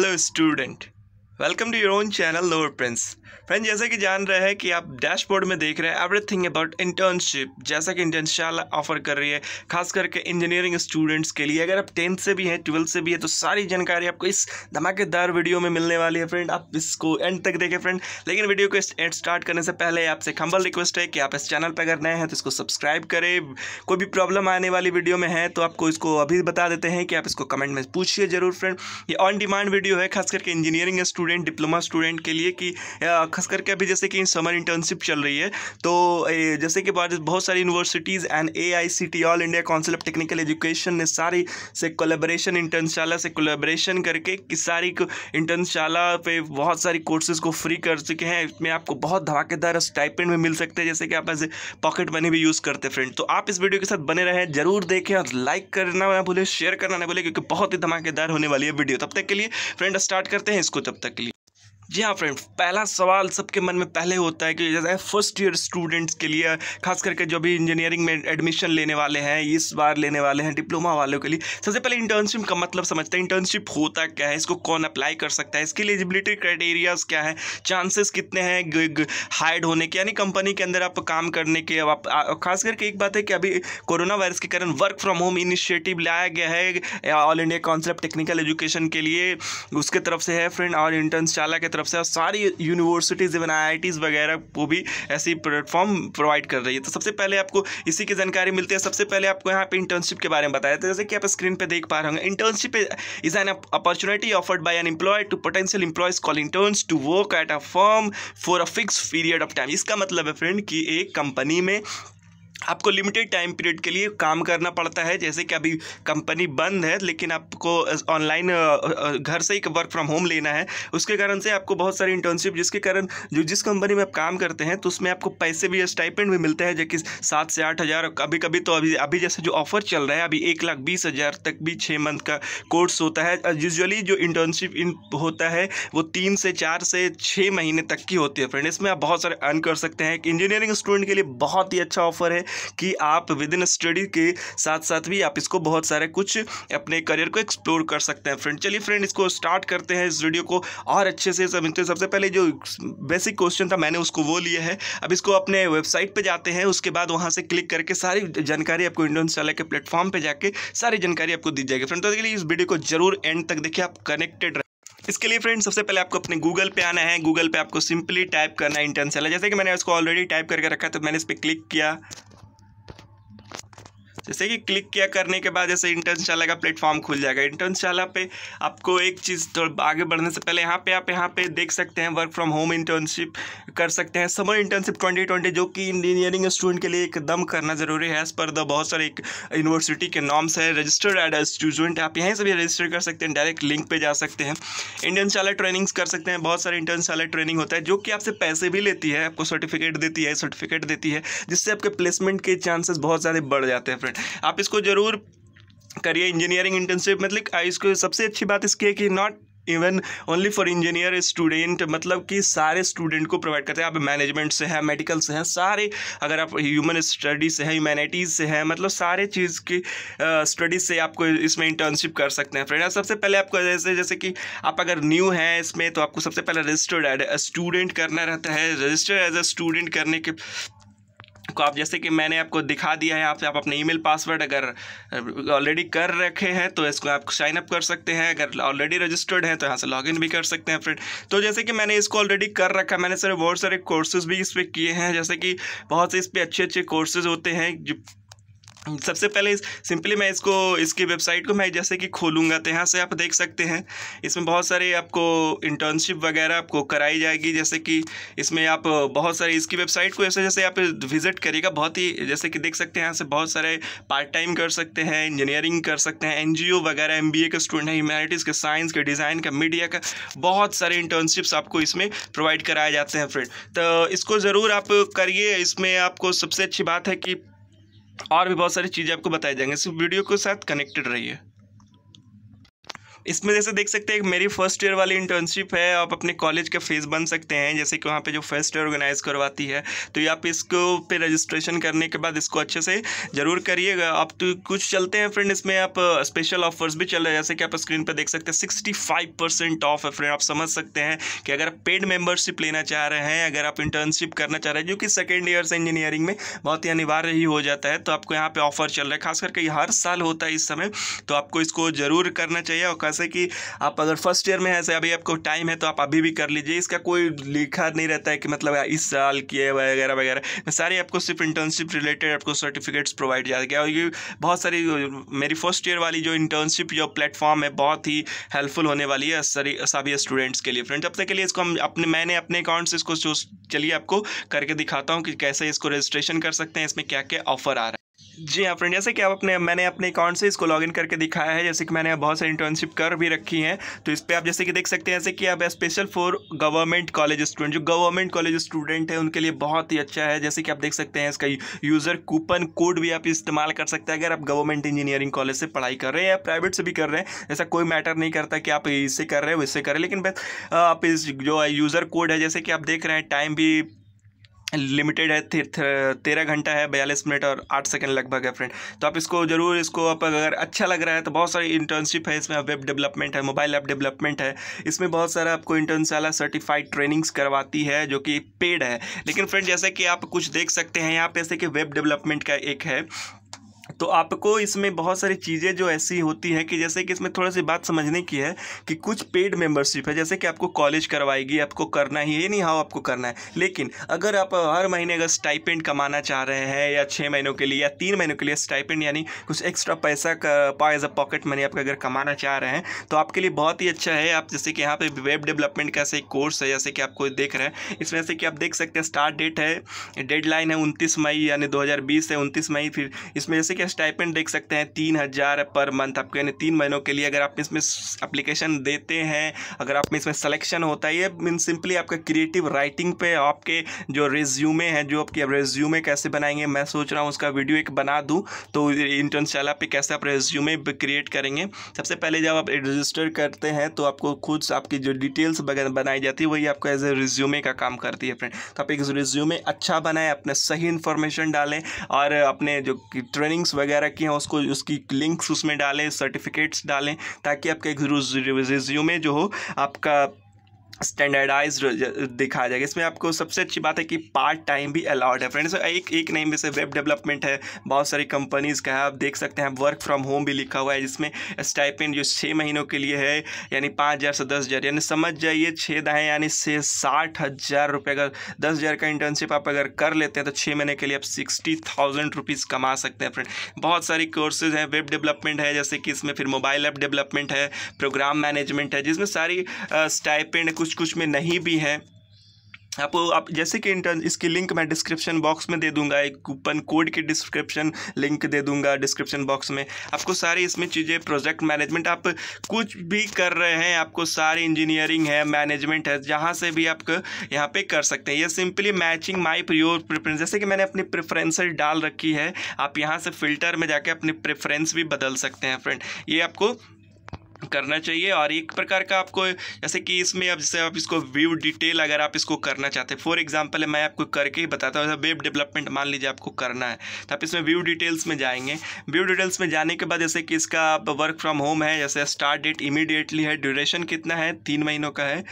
hello student welcome to your own channel lower prince friend जैसा कि जान रहे हैं कि आप डैशबोर्ड में देख रहे हैं एवरीथिंग अबाउट इंटर्नशिप जैसा कि इंटर्नशाला ऑफर कर रही है खास करके इंजीनियरिंग स्टूडेंट्स के लिए अगर आप टेंथ से भी हैं ट्वेल्थ से भी है तो सारी जानकारी आपको इस धमाकेदार वीडियो में मिलने वाली है फ्रेंड आप इसको एंड तक देखें फ्रेंड लेकिन वीडियो को स्टार्ट करने से पहले आपसे खम्बल रिक्वेस्ट है कि आप इस चैनल पर अगर नए हैं तो इसको सब्सक्राइब करें कोई भी प्रॉब्लम आने वाली वीडियो में है तो आपको इसको अभी बता देते हैं कि आप इसको कमेंट में पूछिए जरूर फ्रेंड ये ऑन डिमांड वीडियो है खास करके engineering student student diploma student के लिए कि खास करके अभी जैसे कि समर इंटर्नशिप चल रही है तो जैसे कि बहुत सारी universities and A I C T all India council of technical education ने सारी से कोलेबरेशन इंटर्नशाला से कोलेबरेशन करके कि सारी इंटर्नशाला पे बहुत सारी कोर्सेज को फ्री कर चुके हैं इसमें आपको बहुत धमाकेदार स्टाइपेंड में मिल सकते हैं जैसे कि आप ऐसे पॉकेट मनी भी यूज़ करते फ्रेंड तो आप इस वीडियो के साथ बने रहें जरूर देखें और लाइक करना ना भूलें शेयर करना ना भूलें क्योंकि बहुत ही धमाकेदार होने वाली है वीडियो तब तक के लिए फ्रेंड स्टार्ट करते हैं इसको तब तक जी हाँ फ्रेंड पहला सवाल सबके मन में पहले होता है कि जैसे फर्स्ट ईयर स्टूडेंट्स के लिए खास करके जो भी इंजीनियरिंग में एडमिशन लेने वाले हैं इस बार लेने वाले हैं डिप्लोमा वालों के लिए सबसे पहले इंटर्नशिप का मतलब समझते हैं इंटर्नशिप होता क्या है इसको कौन अप्लाई कर सकता है इसकी एलिजिबिलिटी क्राइटेरियाज क्या है चांसेस कितने हैं हायर्ड होने के यानी कंपनी के अंदर आप काम करने के आप खास करके एक बात है कि अभी कोरोना वायरस के कारण वर्क फ्रॉम होम इनिशिएटिव लाया गया है all India concept technical education के लिए उसके तरफ से है फ्रेंड और इंटर्नशाला के तरफ तरफ से और सारी यूनिवर्सिटीज़ इवन आई वगैरह वो भी ऐसी प्लेटफॉर्म प्रोवाइड कर रही है तो सबसे पहले आपको इसी की जानकारी मिलती है सबसे पहले आपको यहाँ पे इंटर्नशिप के बारे में बताया था तो जैसे कि आप स्क्रीन पर देख पा रहे होंगे internship is an opportunity offered by an employ to potential employees call intern to work at a firm for a fix period of time इसका मतलब है फ्रेंड कि एक कंपनी में आपको लिमिटेड टाइम पीरियड के लिए काम करना पड़ता है जैसे कि अभी कंपनी बंद है लेकिन आपको ऑनलाइन घर से ही वर्क फ्रॉम होम लेना है उसके कारण से आपको बहुत सारी इंटर्नशिप जिसके कारण जो जिस कंपनी में आप काम करते हैं तो उसमें आपको पैसे भी स्टाइपेंड भी मिलते हैं जबकि सात से आठ हज़ार कभी कभी तो अभी अभी जैसे जो ऑफर चल रहा है अभी एक लाख बीस हज़ार तक भी छः मंथ का कोर्स होता है यूजअली जो इंटर्नशिप इन होता है वो तीन से चार से छः महीने तक की होती है फ्रेंड इसमें आप बहुत सारे अर्न कर सकते हैं एक इंजीनियरिंग स्टूडेंट के लिए बहुत ही अच्छा ऑफर है कि आप विद इन स्टडी के साथ साथ भी आप इसको बहुत सारे कुछ अपने करियर को एक्सप्लोर कर सकते हैं फ्रेंड चलिए फ्रेंड इसको स्टार्ट करते हैं इस वीडियो को और अच्छे से समझते हैं सबसे पहले जो बेसिक क्वेश्चन था मैंने उसको वो लिया है अब इसको अपने वेबसाइट पर जाते हैं उसके बाद वहाँ से क्लिक करके सारी जानकारी आपको इंडियन सेला के प्लेटफॉर्म पर जाके सारी जानकारी आपको दी जाएगी फ्रेंड तो के इस वीडियो को जरूर एंड तक देखिए आप कनेक्टेड इसके लिए फ्रेंड सबसे पहले आपको अपने गूगल पे आना है गूगल पे आपको सिंपली टाइप करना है इंटरन सेलर जैसे कि मैंने इसको ऑलरेडी टाइप करके रखा है तो मैंने इस पर क्लिक किया जैसे कि क्लिक किया करने के बाद जैसे इंटर्नशाला का प्लेटफॉर्म खुल जाएगा इंटर्नशाला पे आपको एक चीज़ थोड़ा तो आगे बढ़ने से पहले यहाँ पे आप यहाँ पे देख सकते हैं वर्क फ्रॉम होम इंटर्नशिप कर सकते हैं समर इंटर्नशिप 2020 जो कि इंजीनियरिंग स्टूडेंट के लिए एकदम करना ज़रूरी है एज़ पर द बहुत सारे यूनिवर्सिटी के नॉर्म्स है रजिस्टर्ड एड स्टूडेंट आप यहीं से भी रजिस्टर कर सकते हैं डायरेक्ट लिंक पर जा सकते हैं इंटर्नशाला ट्रेनिंग्स कर सकते हैं बहुत सारे इंटर्नशाला ट्रेनिंग होता है जो कि आपसे पैसे भी लेती है आपको सर्टिफिकेट देती है सर्टिफिकेट देती है जिससे आपके प्लेसमेंट के चांसेस बहुत ज़्यादा बढ़ जाते हैं रिक्वायरमेंट आप इसको ज़रूर करिए इंजीनियरिंग इंटर्नशिप मतलब इसको सबसे अच्छी बात इसकी है कि not even only for engineer student मतलब कि सारे स्टूडेंट को प्रोवाइड करते हैं आप मैनेजमेंट से हैं मेडिकल से हैं सारे अगर आप ह्यूमन स्टडीज से हैं ह्यूमैनिटीज़ से हैं मतलब सारे चीज़ की स्टडीज़ uh, से आपको इसमें इंटर्नशिप कर सकते हैं फ्रेंड सबसे पहले आपको जैसे जैसे कि आप अगर न्यू हैं इसमें तो आपको सबसे पहले रजिस्टर्ड स्टूडेंट करना रहता है रजिस्टर्ड एज अ स्टूडेंट करने के को आप जैसे कि मैंने आपको दिखा दिया है आपसे आप अपने ईमेल पासवर्ड अगर ऑलरेडी कर रखे हैं तो इसको आप साइन अप कर सकते हैं अगर ऑलरेडी रजिस्टर्ड हैं तो यहाँ से लॉगिन भी कर सकते हैं फ्रेंड तो जैसे कि मैंने इसको ऑलरेडी कर रखा है मैंने सर बहुत सारे कोर्सेज भी इस पर किए हैं जैसे कि बहुत से इस पर अच्छे अच्छे कोर्सेज होते हैं सबसे पहले सिंपली मैं इसको इसकी वेबसाइट को मैं जैसे कि खोलूँगा तो यहाँ से आप देख सकते हैं इसमें बहुत सारे आपको इंटर्नशिप वगैरह आपको कराई जाएगी जैसे कि इसमें आप बहुत सारे इसकी वेबसाइट को ऐसे जैसे आप विजिट करिएगा बहुत ही जैसे कि देख सकते हैं यहाँ से बहुत सारे पार्ट टाइम कर सकते हैं इंजीनियरिंग कर सकते हैं एन वगैरह एम के स्टूडेंट हैं ह्यूमैनिटीज़ के साइंस के डिज़ाइन का मीडिया का बहुत सारे इंटर्नशिप्स आपको इसमें प्रोवाइड कराए जाते हैं फ्रेंड तो इसको ज़रूर आप करिए इसमें आपको सबसे अच्छी बात है कि और भी बहुत सारी चीज़ें आपको बताई जाएंगे सिर्फ वीडियो के साथ कनेक्टेड रहिए इसमें जैसे देख सकते हैं मेरी फर्स्ट ईयर वाली इंटर्नशिप है आप अपने कॉलेज के फेस बन सकते हैं जैसे कि वहाँ पे जो फर्स्ट ईयर ऑर्गेनाइज़ करवाती है तो ये आप इसको पे रजिस्ट्रेशन करने के बाद इसको अच्छे से ज़रूर करिएगा आप तो कुछ चलते हैं फ्रेंड इसमें आप स्पेशल ऑफर्स भी चल रहे हैं जैसे कि आप स्क्रीन पर देख सकते हैं सिक्सटी फाइव परसेंट ऑफ है फ्रेंड आप समझ सकते हैं कि अगर आप पेड मेम्बरशिप लेना चाह रहे हैं अगर आप इंटर्नशिप करना चाह रहे हैं जो कि सेकेंड ईयर से इंजीनियरिंग में बहुत ही अनिवार्य ही हो जाता है तो आपको यहाँ पर ऑफर चल रहा है खास करके हर साल होता है इस समय तो आपको इसको ज़रूर करना चाहिए और ऐसे कि आप अगर फर्स्ट ईयर में ऐसे अभी आपको टाइम है तो आप अभी भी कर लीजिए इसका कोई लिखा नहीं रहता है कि मतलब इस साल किए वगैरह वगैरह सारे आपको सिर्फ इंटर्नशिप रिलेटेड आपको सर्टिफिकेट्स प्रोवाइड किया गया और ये बहुत सारी मेरी फर्स्ट ईयर वाली जो इंटर्नशिप जो प्लेटफॉर्म है बहुत ही हेल्पफुल होने वाली है सारी सभी स्टूडेंट्स के लिए फ्रेंड्स अब तक के लिए इसको हम अपने मैंने अपने अकाउंट से इसको चलिए आपको करके दिखाता हूँ कि कैसे इसको रजिस्ट्रेशन कर सकते हैं इसमें क्या क्या ऑफर आ रहा है जी हाँ फ्रेंड जैसे कि आप अपने मैंने अपने अकाउंट से इसको लॉगिन करके दिखाया है जैसे कि मैंने बहुत सारी इंटर्नशिप कर भी रखी हैं तो इस पर आप जैसे कि देख सकते हैं जैसे कि आप special for government college student जो गवर्नमेंट कॉलेज स्टूडेंट है उनके लिए बहुत ही अच्छा है जैसे कि आप देख सकते हैं इसका यूज़र कूपन कोड भी आप इस्तेमाल कर सकते हैं अगर आप गवर्नमेंट इंजीनियरिंग कॉलेज से पढ़ाई कर रहे हैं या प्राइवेट से भी कर रहे हैं ऐसा कोई मैटर नहीं करता कि आप इससे कर रहे हो इससे कर रहे हैं लेकिन बस आप इस जो यूज़र कोड है जैसे कि आप देख रहे हैं टाइम भी लिमिटेड है तेरह घंटा है बयालीस मिनट और आठ सेकंड लगभग है फ्रेंड तो आप इसको जरूर इसको आप अगर अच्छा लग रहा है तो बहुत सारी इंटर्नशिप है इसमें वेब डेवलपमेंट है मोबाइल ऐप डेवलपमेंट है इसमें बहुत सारा आपको इंटर्नशाला सर्टिफाइड ट्रेनिंग्स करवाती है जो कि पेड है लेकिन फ्रेंड जैसे कि आप कुछ देख सकते हैं यहाँ पे जैसे कि वेब डेवलपमेंट का एक है तो आपको इसमें बहुत सारी चीज़ें जो ऐसी होती हैं कि जैसे कि इसमें थोड़ा सी बात समझने की है कि कुछ पेड मेम्बरशिप है जैसे कि आपको कॉलेज करवाएगी आपको करना ही ये नहीं हाउ आपको करना है लेकिन अगर आप हर महीने अगर स्टाइपेंड कमाना चाह रहे हैं या छः महीनों के लिए या तीन महीनों के लिए स्टाइपेंड यानी कुछ एक्स्ट्रा पैसा का एज अ पॉकेट मनी आपका अगर कमाना चाह रहे हैं तो आपके लिए बहुत ही अच्छा है आप जैसे कि यहाँ पर वेब डेवलपमेंट का ऐसे एक कोर्स है जैसे कि आपको देख रहे हैं इसमें से कि आप देख सकते हैं स्टार्ट डेट है डेडलाइन है उनतीस मई यानी 2020 है उनतीस मई फिर इसमें जैसे कि स्टाइपेंड देख सकते हैं तीन हज़ार पर मंथ आपको यानी तीन महीनों के लिए अगर आप इसमें अप्लीकेशन देते हैं अगर आप इसमें सलेक्शन होता है ये मीन सिंपली आपका क्रिएटिव राइटिंग पे आपके जो रेज्यूमे हैं जो आपके रेज्यूमे कैसे बनाएंगे मैं सोच रहा हूँ उसका वीडियो एक बना दूँ तो इंटर्नशाला पर कैसे आप रेज्यूमे क्रिएट करेंगे सबसे पहले जब आप रजिस्टर करते हैं तो आपको खुद आपकी जो डिटेल्स बनाई जाती है वही आपको एज ए रिज्यूमे का काम करती है फ्रेंड तो आप एक रिज्यूमे अच्छा बनाएं अपने सही इन्फॉर्मेशन डालें और अपने जो ट्रेनिंग्स वगैरह की हैं उसको उसकी लिंक्स उसमें डालें सर्टिफिकेट्स डालें ताकि आपका एक रिज्यूमे जो हो आपका स्टैंडर्डाइज uh, दिखाया जाएगा इसमें आपको सबसे अच्छी बात है कि पार्ट टाइम भी अलाउड है फ्रेंड्स एक एक नेम जैसे वेब डेवलपमेंट है बहुत सारी कंपनीज़ का है आप देख सकते हैं वर्क फ्रॉम होम भी लिखा हुआ है जिसमें स्टाइपेंड जो छः महीनों के लिए है यानी पाँच हज़ार से दस हज़ार यानी समझ जाइए छः दाएँ यानी से साठ हज़ार रुपये अगर दस हज़ार का इंटर्नशिप आप अगर कर लेते हैं तो छः महीने के लिए आप सिक्सटी थाउजेंड रुपीज़ कमा सकते हैं फ्रेंड बहुत सारी कोर्सेज हैं वेब डेवलपमेंट है जैसे कि इसमें फिर मोबाइल ऐप डेवलपमेंट है प्रोग्राम मैनेजमेंट है जिसमें सारी स्टाइपेंड uh, कुछ कुछ कुछ में नहीं भी है आप आप जैसे कि इंटर इसकी लिंक मैं डिस्क्रिप्शन बॉक्स में दे दूंगा एक कूपन कोड की डिस्क्रिप्शन लिंक दे दूंगा डिस्क्रिप्शन बॉक्स में आपको सारी इसमें चीज़ें प्रोजेक्ट मैनेजमेंट आप कुछ भी कर रहे हैं आपको सारी इंजीनियरिंग है मैनेजमेंट है जहां से भी आप यहां पे कर सकते हैं ये simply matching my pure preference जैसे कि मैंने अपनी प्रेफरेंसेज डाल रखी है आप यहाँ से फिल्टर में जाके अपनी प्रेफरेंस भी बदल सकते हैं फ्रेंड ये आपको करना चाहिए और एक प्रकार का आपको जैसे कि इसमें अब जैसे आप इसको व्यू डिटेल अगर आप इसको करना चाहते हैं फॉर एग्जाम्पल मैं आपको करके ही बताता हूँ वेब डेवलपमेंट मान लीजिए आपको करना है तो आप इसमें व्यू डिटेल्स में जाएंगे व्यू डिटेल्स में जाने के बाद जैसे कि इसका वर्क फ्रॉम होम है जैसे स्टार्ट डेट इमीडिएटली है ड्यूरेशन कितना है तीन महीनों का है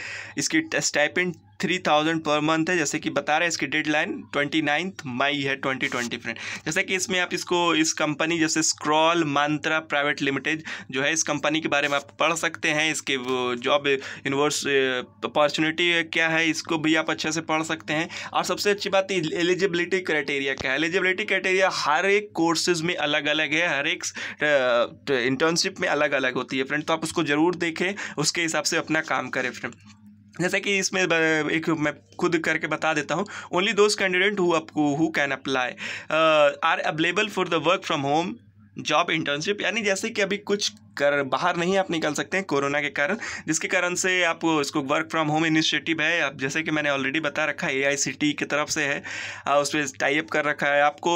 इसकी stipend three thousand per month है जैसे कि बता रहे हैं इसकी डेडलाइन ट्वेंटी नाइन्थ मई है ट्वेंटी ट्वेंटी फ्रेंड जैसे कि इसमें आप इसको इस कंपनी जैसे स्क्रॉल मांत्रा प्राइवेट लिमिटेड जो है इस कंपनी के बारे में आप पढ़ सकते हैं इसके जॉब यूनिवर्स अपॉर्चुनिटी क्या है इसको भी आप अच्छे से पढ़ सकते हैं और सबसे अच्छी बात एलिजिबिलिटी क्राइटेरिया क्या है एलिजिबिलिटी क्राइटेरिया हर एक कोर्सेज में अलग अलग है हर एक इंटर्नशिप में अलग अलग होती है फ्रेंड तो आप उसको ज़रूर देखें उसके हिसाब से अपना काम करें फ्रेंड जैसा कि इसमें एक मैं खुद करके बता देता हूँ only those candidate who who can apply are available for the work from home job internship यानी जैसे कि अभी कुछ कर बाहर नहीं आप निकल सकते हैं कोरोना के कारण जिसके कारण से आप इसको वर्क फ्रॉम होम इनिशिएटिव है आप जैसे कि मैंने ऑलरेडी बता रखा है ए की तरफ से है उस पर टाइप कर रखा है आपको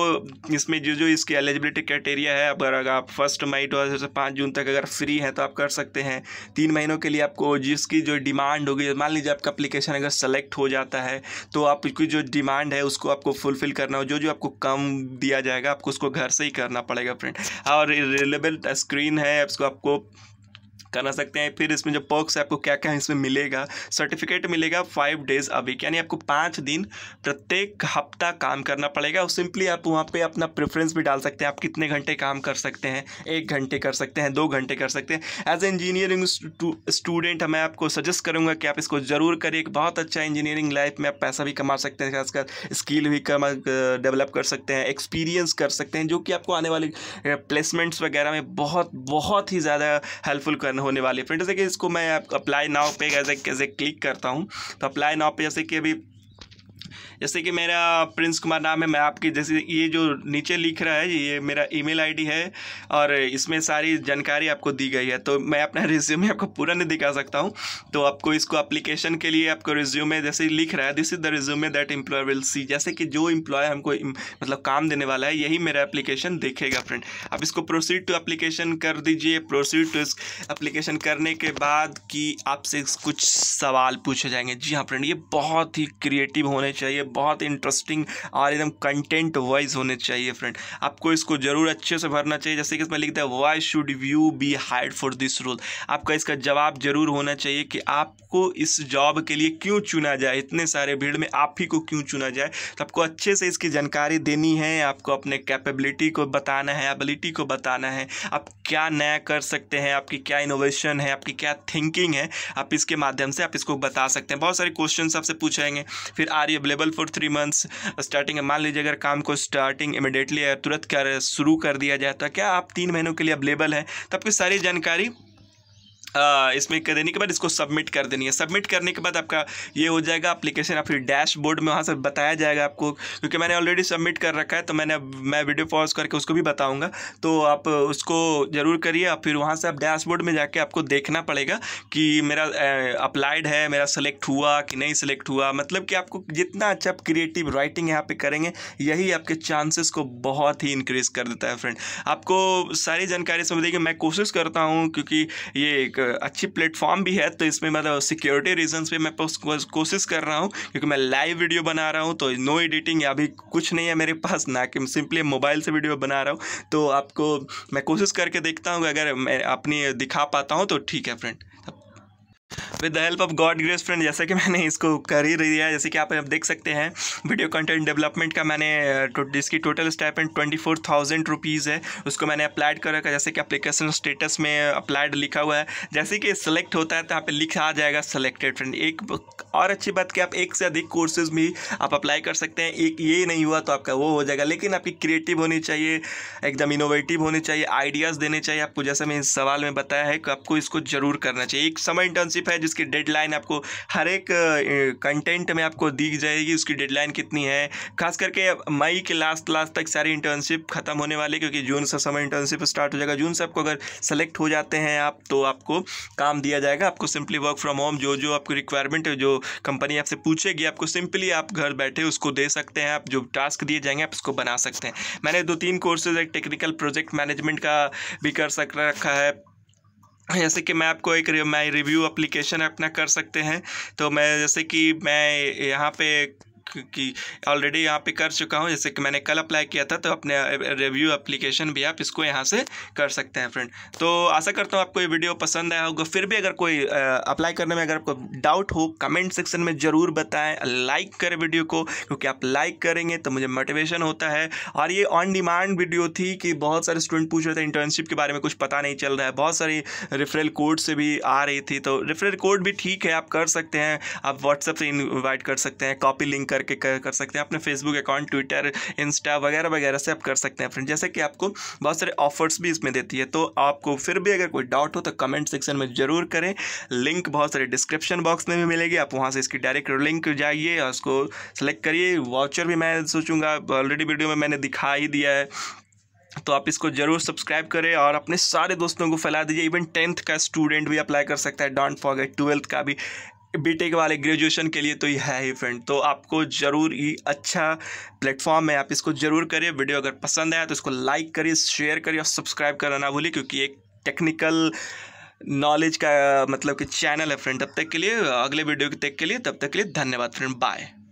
इसमें जो जो इसकी एलिजिबिलिटी क्राइटेरिया है अगर आप फर्स्ट मई दो हज़ार से पाँच जून तक अगर फ्री हैं तो आप कर सकते हैं तीन महीनों के लिए आपको जिसकी जो डिमांड होगी मान लीजिए आपका अप्लीकेशन अगर सेलेक्ट हो जाता है तो आपकी जो डिमांड है उसको आपको फुलफिल करना हो जो जो आपको कम दिया जाएगा आपको उसको घर से ही करना पड़ेगा फ्रेंड और रिलेबल स्क्रीन है उसको आप आपको करना सकते हैं फिर इसमें जो पर्क्स है आपको क्या क्या इसमें मिलेगा सर्टिफिकेट मिलेगा फाइव डेज अ वीक यानी आपको पाँच दिन प्रत्येक हफ्ता काम करना पड़ेगा और सिंपली आप वहाँ पर अपना प्रेफरेंस भी डाल सकते हैं आप कितने घंटे काम कर सकते हैं एक घंटे कर सकते हैं दो घंटे कर सकते हैं एज ए इंजीनियरिंग स्टूडेंट मैं आपको सजेस्ट करूँगा कि आप इसको ज़रूर करिए एक बहुत अच्छा इंजीनियरिंग लाइफ में आप पैसा भी कमा सकते हैं खासकर स्किल भी कमा डेवलप कर सकते हैं एक्सपीरियंस कर सकते हैं जो कि आपको आने वाले प्लेसमेंट्स वगैरह में बहुत बहुत ही ज़्यादा हेल्पफुल करना होने वाली जैसे कि इसको मैं अप्लाई नाव पे जैसे कैसे क्लिक करता हूँ तो अप्लाई नाव पे जैसे कि अभी जैसे कि मेरा प्रिंस कुमार नाम है मैं आपके जैसे ये जो नीचे लिख रहा है ये मेरा ईमेल आईडी है और इसमें सारी जानकारी आपको दी गई है तो मैं अपना रिज्यूमे आपको पूरा नहीं दिखा सकता हूँ तो आपको इसको अप्लीकेशन के लिए आपको रिज्यूमे जैसे लिख रहा है this is the resume that employ will see जैसे कि जो इम्प्लॉय हमको मतलब काम देने वाला है यही मेरा एप्लीकेशन देखेगा फ्रेंड आप इसको प्रोसीड टू अप्लीकेशन कर दीजिए प्रोसीड टू अप्लीकेशन करने के बाद कि आपसे कुछ सवाल पूछे जाएंगे जी हाँ फ्रेंड ये बहुत ही क्रिएटिव होने चाहिए बहुत इंटरेस्टिंग और एकदम कंटेंट वाइज होने चाहिए फ्रेंड आपको इसको जरूर अच्छे से भरना चाहिए जैसे कि इसमें लिखता है why should you be hired for this role आपका इसका जवाब जरूर होना चाहिए कि आपको इस जॉब के लिए क्यों चुना जाए इतने सारे भीड़ में आप ही को क्यों चुना जाए तो आपको अच्छे से इसकी जानकारी देनी है आपको अपने कैपेबिलिटी को बताना है एबिलिटी को बताना है आप क्या नया कर सकते हैं आपकी क्या इनोवेशन है आपकी क्या थिंकिंग है आप इसके माध्यम से आप इसको बता सकते हैं बहुत सारे क्वेश्चन आपसे पूछेंगे फिर are you available for three months starting मान लीजिए अगर काम को स्टार्टिंग इमिडिएटली तुरंत कर शुरू कर दिया जाए तो क्या आप तीन महीनों के लिए अवेलेबल हैं तब तो आपकी सारी जानकारी हाँ, इसमें कर देने के बाद इसको सबमिट कर देनी है सबमिट करने के बाद आपका ये हो जाएगा अप्लीकेशन या फिर डैशबोर्ड में वहाँ से बताया जाएगा आपको क्योंकि मैंने ऑलरेडी सबमिट कर रखा है तो मैंने मैं वीडियो पॉज करके उसको भी बताऊँगा तो आप उसको ज़रूर करिए और फिर वहाँ से आप डैशबोर्ड में जाके आपको देखना पड़ेगा कि मेरा अप्लाइड है मेरा सेलेक्ट हुआ कि नहीं सेलेक्ट हुआ मतलब कि आपको जितना अच्छा आप क्रिएटिव राइटिंग यहाँ पर करेंगे यही आपके चांसेस को बहुत ही इंक्रीज़ कर देता है फ्रेंड आपको सारी जानकारी समझ देगी मैं कोशिश करता हूँ क्योंकि ये एक अच्छी प्लेटफॉर्म भी है तो इसमें मतलब सिक्योरिटी रीजंस पे मैं कोशिश कर रहा हूँ क्योंकि मैं लाइव वीडियो बना रहा हूँ तो नो एडिटिंग अभी कुछ नहीं है मेरे पास ना कि सिंपली मोबाइल से वीडियो बना रहा हूँ तो आपको मैं कोशिश करके देखता हूँ अगर मैं अपनी दिखा पाता हूँ तो ठीक है friend with the help of god grace friend जैसे कि मैंने इसको कर ही दिया जैसे कि आप देख सकते हैं वीडियो कंटेंट डेवलपमेंट का मैंने जिसकी total stipend twenty four thousand rupees है उसको मैंने अप्लाइड कर रखा जैसे कि अप्लीकेशन स्टेटस में अप्लाइड लिखा हुआ है जैसे कि सेलेक्ट होता है तो यहाँ पे लिखा आ जाएगा सेलेक्टेड फ्रेंड एक और अच्छी बात कि आप एक से अधिक कोर्सेज भी आप अप्लाई कर सकते हैं एक ये नहीं हुआ तो आपका वो हो जाएगा लेकिन आपकी क्रिएटिव होनी चाहिए एकदम इनोवेटिव होनी चाहिए आइडियाज़ देने चाहिए आपको जैसे मैं इस सवाल में बताया है कि आपको इसको जरूर करना चाहिए एक समय इंटर्नशिप स्लिप है जिसकी डेडलाइन आपको हर एक कंटेंट में आपको दी जाएगी उसकी डेडलाइन कितनी है खास करके मई के लास्ट लास्ट तक सारी इंटर्नशिप खत्म होने वाली क्योंकि जून से समय इंटर्नशिप स्टार्ट हो जाएगा जून से आपको अगर सेलेक्ट हो जाते हैं आप तो आपको काम दिया जाएगा आपको सिंपली वर्क फ्रॉम होम जो जो आपकी रिक्वायरमेंट है जो कंपनी आपसे पूछेगी आपको सिंपली आप घर बैठे उसको दे सकते हैं आप जो टास्क दिए जाएंगे आप उसको बना सकते हैं मैंने दो तीन कोर्सेज एक टेक्निकल प्रोजेक्ट मैनेजमेंट का भी कर सक रखा है जैसे कि मैं आपको एक मैं रिव्यू एप्लीकेशन अपना कर सकते हैं तो मैं जैसे कि मैं यहाँ पे कि ऑलरेडी यहाँ पे कर चुका हूँ जैसे कि मैंने कल अप्लाई किया था तो अपने रिव्यू एप्लीकेशन भी आप इसको यहाँ से कर सकते हैं फ्रेंड तो आशा करता हूँ आपको ये वीडियो पसंद आया होगा फिर भी अगर कोई अप्लाई करने में अगर आपको डाउट हो कमेंट सेक्शन में ज़रूर बताएं लाइक करें वीडियो को क्योंकि आप लाइक करेंगे तो मुझे मोटिवेशन होता है और ये ऑन डिमांड वीडियो थी कि बहुत सारे स्टूडेंट पूछ रहे थे इंटर्नशिप के बारे में कुछ पता नहीं चल रहा है बहुत सारी रेफरल कोड से भी आ रही थी तो रेफरल कोड भी ठीक है आप कर सकते हैं आप व्हाट्सएप से इन्वाइट कर सकते हैं कॉपी लिंक करके कर, कर सकते हैं अपने फेसबुक अकाउंट ट्विटर इंस्टा वगैरह वगैरह से आप कर सकते हैं फ्रेंड जैसे कि आपको बहुत सारे ऑफर्स भी इसमें देती है तो आपको फिर भी अगर कोई डाउट हो तो कमेंट सेक्शन में ज़रूर करें लिंक बहुत सारे डिस्क्रिप्शन बॉक्स में भी मिलेगी आप वहाँ से इसकी डायरेक्ट लिंक जाइए और उसको सेलेक्ट करिए वाचर भी मैं सोचूंगा ऑलरेडी वीडियो में मैंने दिखा ही दिया है तो आप इसको ज़रूर सब्सक्राइब करें और अपने सारे दोस्तों को फैला दीजिए इवन टेंथ का स्टूडेंट भी अप्लाई कर सकता है डॉन्ट फॉरगेट ट्वेल्थ का भी बीटेक वाले ग्रेजुएशन के लिए तो ये है ही फ्रेंड तो आपको ज़रूर ही अच्छा प्लेटफॉर्म है आप इसको ज़रूर करिए वीडियो अगर पसंद आया तो इसको लाइक करिए शेयर करिए और सब्सक्राइब करना ना भूलिए क्योंकि एक टेक्निकल नॉलेज का मतलब कि चैनल है फ्रेंड तब तक के लिए अगले वीडियो के तक के लिए तब तक के लिए धन्यवाद फ्रेंड बाय